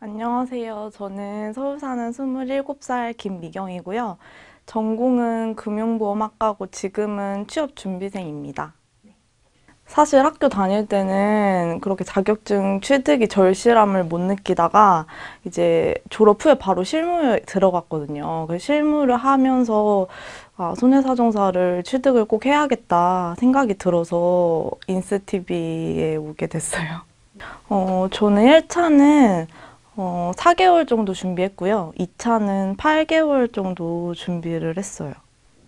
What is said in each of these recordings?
안녕하세요. 저는 서울 사는 27살 김미경이고요. 전공은 금융보험학과고 지금은 취업준비생입니다. 사실 학교 다닐 때는 그렇게 자격증 취득이 절실함을 못 느끼다가 이제 졸업 후에 바로 실무에 들어갔거든요. 그 실무를 하면서 아, 손해사정사를 취득을 꼭 해야겠다 생각이 들어서 인스티비에 오게 됐어요. 어, 저는 1차는 어, 4개월 정도 준비했고요. 2차는 8개월 정도 준비를 했어요.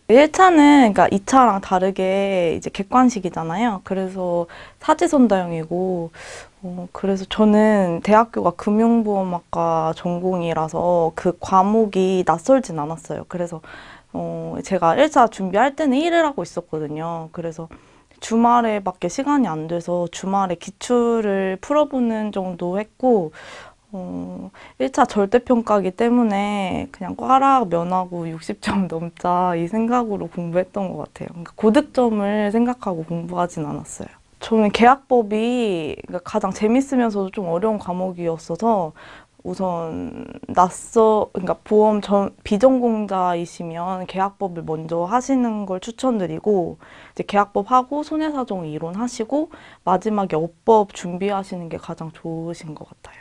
1차는 그러니까 2차랑 다르게 이제 객관식이잖아요. 그래서 사지선다형이고 어, 그래서 저는 대학교가 금융보험학과 전공이라서 그 과목이 낯설진 않았어요. 그래서 어, 제가 1차 준비할 때는 일을 하고 있었거든요. 그래서 주말에밖에 시간이 안 돼서 주말에 기출을 풀어보는 정도 했고 어, 1차 절대평가기 때문에 그냥 꽈락 면하고 60점 넘자 이 생각으로 공부했던 것 같아요. 그러니까 고득점을 생각하고 공부하진 않았어요. 저는 계약법이 그러니까 가장 재밌으면서도 좀 어려운 과목이었어서 우선 낯서 그러니까 보험 전 비전공자이시면 계약법을 먼저 하시는 걸 추천드리고 이제 계약법 하고 손해사정 이론 하시고 마지막에 어법 준비하시는 게 가장 좋으신 것 같아요.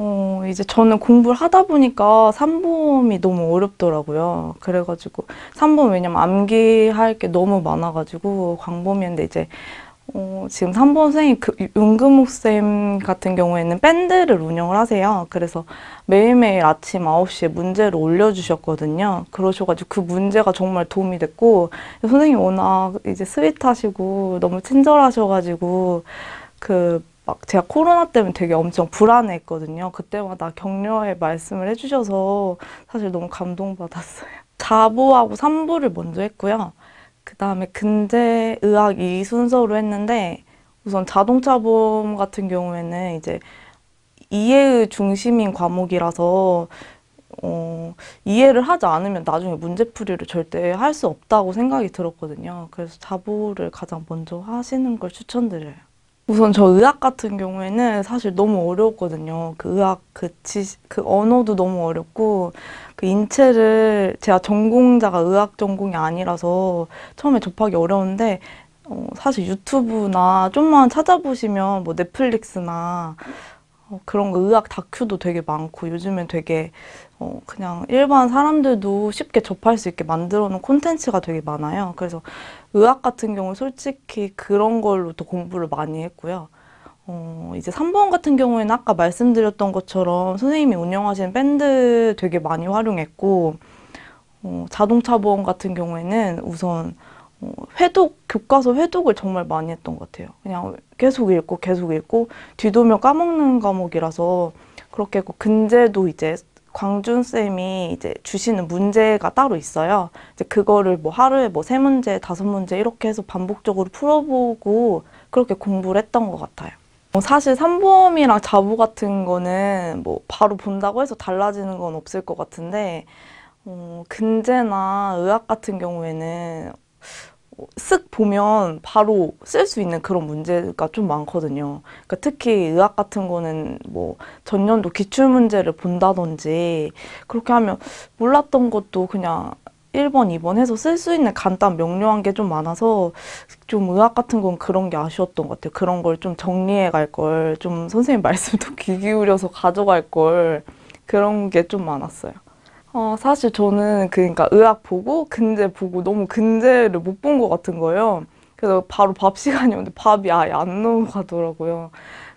어, 이제 저는 공부를 하다 보니까 산범이 너무 어렵더라고요. 그래가지고 산범 왜냐면 암기할 게 너무 많아가지고 광범위인데 이제 어, 지금 삼범생이 그, 윤금옥쌤 같은 경우에는 밴드를 운영을 하세요. 그래서 매일매일 아침 9시에 문제를 올려주셨거든요. 그러셔가지고 그 문제가 정말 도움이 됐고, 선생님 워낙 이제 스윗하시고 너무 친절하셔가지고, 그막 제가 코로나 때문에 되게 엄청 불안했거든요. 그때마다 격려의 말씀을 해주셔서 사실 너무 감동받았어요. 자부하고 삼부를 먼저 했고요. 그 다음에 근대 의학 이 순서로 했는데 우선 자동차 보험 같은 경우에는 이제 이해의 중심인 과목이라서 어, 이해를 하지 않으면 나중에 문제풀이를 절대 할 수 없다고 생각이 들었거든요. 그래서 자부를 가장 먼저 하시는 걸 추천드려요. 우선 저 의학 같은 경우에는 사실 너무 어려웠거든요. 그 의학 그지그 그 언어도 너무 어렵고 그 인체를 제가 전공자가 의학 전공이 아니라서 처음에 접하기 어려운데 어, 사실 유튜브나 좀만 찾아보시면 뭐 넷플릭스나 어, 그런 거 의학 다큐도 되게 많고 요즘엔 되게 어, 그냥 일반 사람들도 쉽게 접할 수 있게 만들어 놓은 콘텐츠가 되게 많아요. 그래서 의학 같은 경우 솔직히 그런 걸로 더 공부를 많이 했고요. 어, 이제 3번 같은 경우에는 아까 말씀드렸던 것처럼 선생님이 운영하시는 밴드 되게 많이 활용했고 어, 자동차 보험 같은 경우에는 우선 어, 회독, 교과서 회독을 정말 많이 했던 것 같아요. 그냥 계속 읽고 계속 읽고 뒤도며 까먹는 과목이라서 그렇게 했고 근제도 이제 광준 쌤이 이제 주시는 문제가 따로 있어요. 이제 그거를 뭐 하루에 뭐 세 문제, 다섯 문제 이렇게 해서 반복적으로 풀어보고 그렇게 공부를 했던 것 같아요. 뭐 사실 산보험이랑 자보 같은 거는 뭐 바로 본다고 해서 달라지는 건 없을 것 같은데 어, 근제나 의학 같은 경우에는 쓱 보면 바로 쓸 수 있는 그런 문제가 좀 많거든요. 그러니까 특히 의학 같은 거는 뭐 전년도 기출 문제를 본다든지 그렇게 하면 몰랐던 것도 그냥 1번, 2번 해서 쓸 수 있는 간단 명료한 게 좀 많아서 좀 의학 같은 건 그런 게 아쉬웠던 것 같아요. 그런 걸 좀 정리해 갈 걸, 좀 선생님 말씀도 귀 기울여서 가져갈 걸 그런 게 좀 많았어요. 어, 사실 저는 그러니까 의학 보고 근제 보고 너무 근제를 못 본 것 같은 거예요. 그래서 바로 밥 시간이 오는데 밥이 아예 안 넘어가더라고요.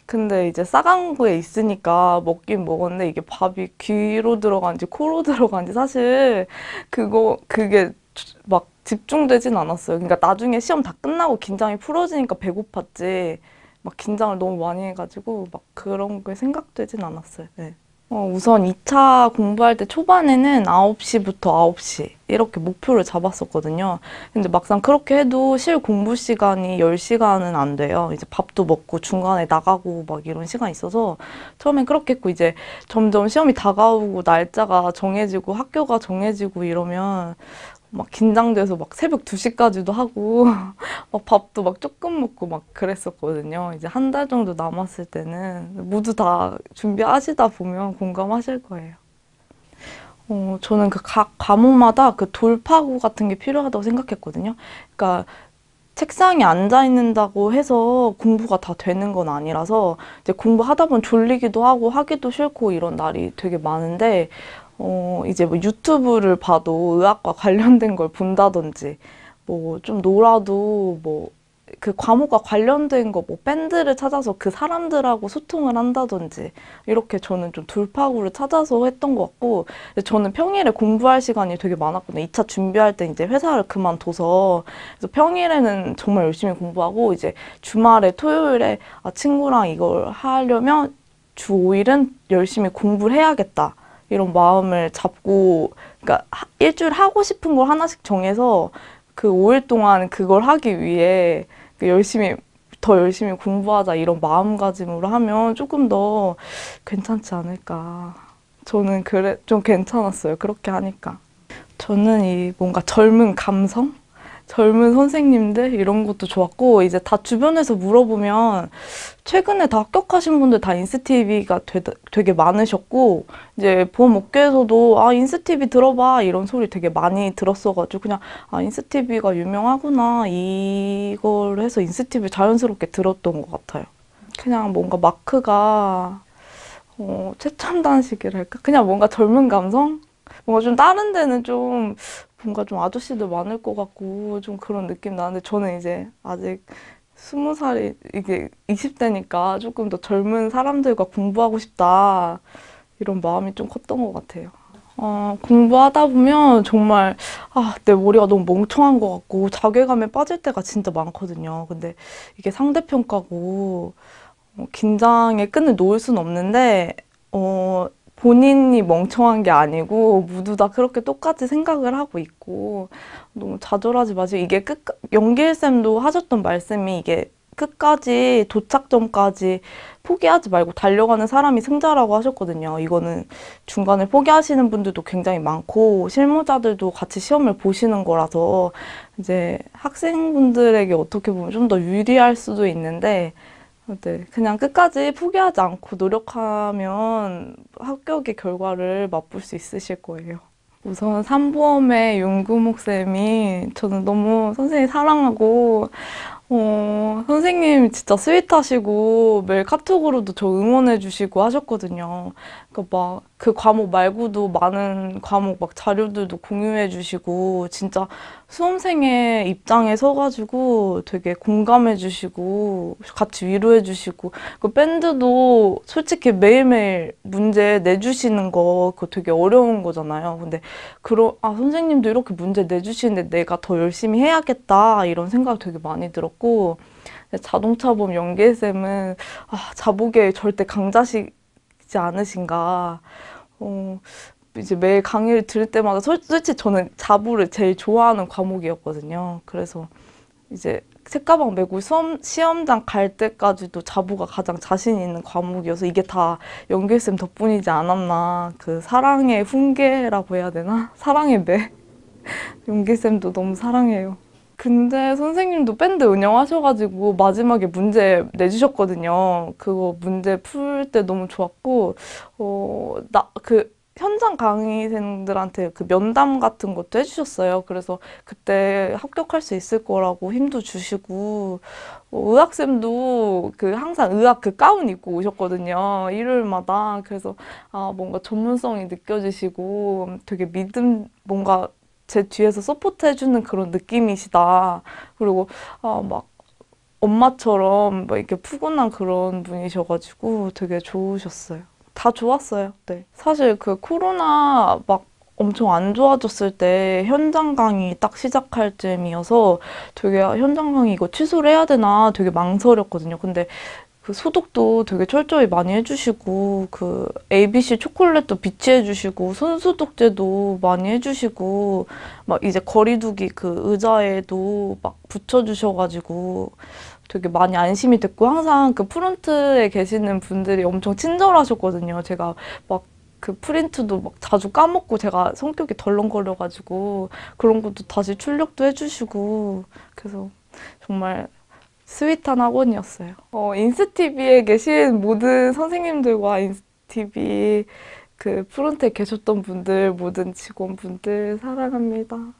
근데 이제 싸강구에 있으니까 먹긴 먹었는데 이게 밥이 귀로 들어간지 코로 들어간지 사실 그거 그게 막 집중되진 않았어요. 그러니까 나중에 시험 다 끝나고 긴장이 풀어지니까 배고팠지 막 긴장을 너무 많이 해가지고 막 그런 게 생각되진 않았어요. 네. 어, 우선 2차 공부할 때 초반에는 9시부터 9시 이렇게 목표를 잡았었거든요. 근데 막상 그렇게 해도 실 공부 시간이 10시간은 안 돼요. 이제 밥도 먹고 중간에 나가고 막 이런 시간이 있어서 처음엔 그렇게 했고 이제 점점 시험이 다가오고 날짜가 정해지고 학교가 정해지고 이러면 막 긴장돼서 막 새벽 2시까지도 하고 막 밥도 막 조금 먹고 막 그랬었거든요. 이제 한 달 정도 남았을 때는 모두 다 준비하시다 보면 공감하실 거예요. 어, 저는 그각 과목마다 그 돌파구 같은 게 필요하다고 생각했거든요. 그러니까 책상에 앉아 있는다고 해서 공부가 다 되는 건 아니라서 이제 공부하다 보면 졸리기도 하고 하기도 싫고 이런 날이 되게 많은데 어, 이제 뭐 유튜브를 봐도 의학과 관련된 걸 본다든지 뭐 좀 놀아도 뭐 그 과목과 관련된 거 뭐 밴드를 찾아서 그 사람들하고 소통을 한다든지 이렇게 저는 좀 돌파구를 찾아서 했던 것 같고 저는 평일에 공부할 시간이 되게 많았거든요. 2차 준비할 때 이제 회사를 그만둬서 그래서 평일에는 정말 열심히 공부하고 이제 주말에 토요일에 아, 친구랑 이걸 하려면 주 5일은 열심히 공부를 해야겠다. 이런 마음을 잡고 그러니까 일주일 하고 싶은 걸 하나씩 정해서 그 5일 동안 그걸 하기 위해 그 열심히 더 열심히 공부하자 이런 마음가짐으로 하면 조금 더 괜찮지 않을까. 저는 그래 좀 괜찮았어요. 그렇게 하니까. 저는 이 뭔가 젊은 감성? 젊은 선생님들 이런 것도 좋았고 이제 다 주변에서 물어보면 최근에 다 합격하신 분들 다 인스티비가 되게 많으셨고 이제 보험업계에서도 아 인스티비 들어봐 이런 소리 되게 많이 들었어가지고 그냥 아 인스티비가 유명하구나 이걸 해서 인스티비 자연스럽게 들었던 것 같아요. 그냥 뭔가 마크가 어, 최첨단식이랄까 그냥 뭔가 젊은 감성? 뭔가 좀 다른 데는 좀 뭔가 좀 아저씨들 많을 것 같고 좀 그런 느낌 나는데 저는 이제 아직 스무 살이 이게 이십 대니까 조금 더 젊은 사람들과 공부하고 싶다 이런 마음이 좀 컸던 것 같아요. 어, 공부하다 보면 정말 아, 내 머리가 너무 멍청한 것 같고 자괴감에 빠질 때가 진짜 많거든요. 근데 이게 상대평가고 어, 뭐 긴장의 끈을 놓을 순 없는데 어, 본인이 멍청한 게 아니고 모두 다 그렇게 똑같이 생각을 하고 있고 너무 좌절하지 마시고 이게 끝 연기일쌤도 하셨던 말씀이 이게 끝까지 도착점까지 포기하지 말고 달려가는 사람이 승자라고 하셨거든요. 이거는 중간에 포기하시는 분들도 굉장히 많고 실무자들도 같이 시험을 보시는 거라서 이제 학생분들에게 어떻게 보면 좀 더 유리할 수도 있는데 어, 네, 그냥 끝까지 포기하지 않고 노력하면 합격의 결과를 맛볼 수 있으실 거예요. 우선 삼보험의 윤구목 쌤이 저는 너무 선생님 사랑하고 어, 선생님 진짜 스윗하시고 매일 카톡으로도 저 응원해 주시고 하셨거든요. 그러니까 막그 과목 말고도 많은 과목 막 자료들도 공유해 주시고 진짜 수험생의 입장에 서가지고 되게 공감해주시고 같이 위로해주시고 그 밴드도 솔직히 매일매일 문제 내주시는 거 그거 되게 어려운 거잖아요. 근데 그러, 아 선생님도 이렇게 문제 내주시는데 내가 더 열심히 해야겠다 이런 생각 되게 많이 들었고 자동차범 연계쌤은 아, 자복에 절대 강자시지 않으신가 어, 이제 매일 강의를 들을 때마다 솔, 직히 저는 자부를 제일 좋아하는 과목이었거든요. 그래서 이제 책가방 메고 수험, 시험장 갈 때까지도 자부가 가장 자신 있는 과목이어서 이게 다 연기쌤 덕분이지 않았나 그 사랑의 훈계라고 해야 되나? 사랑의 매 연기쌤도 너무 사랑해요 근데 선생님도 밴드 운영하셔가지고 마지막에 문제 내주셨거든요 그거 문제 풀 때 너무 좋았고 어나그 현장 강의생들한테 그 면담 같은 것도 해주셨어요. 그래서 그때 합격할 수 있을 거라고 힘도 주시고 어, 의학쌤도 그 항상 의학 그 가운 입고 오셨거든요. 일요일마다 그래서 아 뭔가 전문성이 느껴지시고 되게 믿음 뭔가 제 뒤에서 서포트 해주는 그런 느낌이시다. 그리고 아 막 엄마처럼 막 뭐 이렇게 푸근한 그런 분이셔가지고 되게 좋으셨어요. 다 좋았어요. 네. 사실 그 코로나 막 엄청 안 좋아졌을 때 현장 강의 딱 시작할 쯤이어서 되게 아, 현장 강의 이거 취소를 해야 되나 되게 망설였거든요. 근데 그 소독도 되게 철저히 많이 해주시고 그 ABC 초콜릿도 비치해주시고 손소독제도 많이 해주시고 막 이제 거리두기 그 의자에도 막 붙여주셔가지고 되게 많이 안심이 됐고 항상 그 프론트에 계시는 분들이 엄청 친절하셨거든요. 제가 막 그 프린트도 막 자주 까먹고 제가 성격이 덜렁거려가지고 그런 것도 다시 출력도 해주시고 그래서 정말 스윗한 학원이었어요. 어, 인스티비에 계신 모든 선생님들과 인스티비 그 프론트에 계셨던 분들, 모든 직원분들 사랑합니다.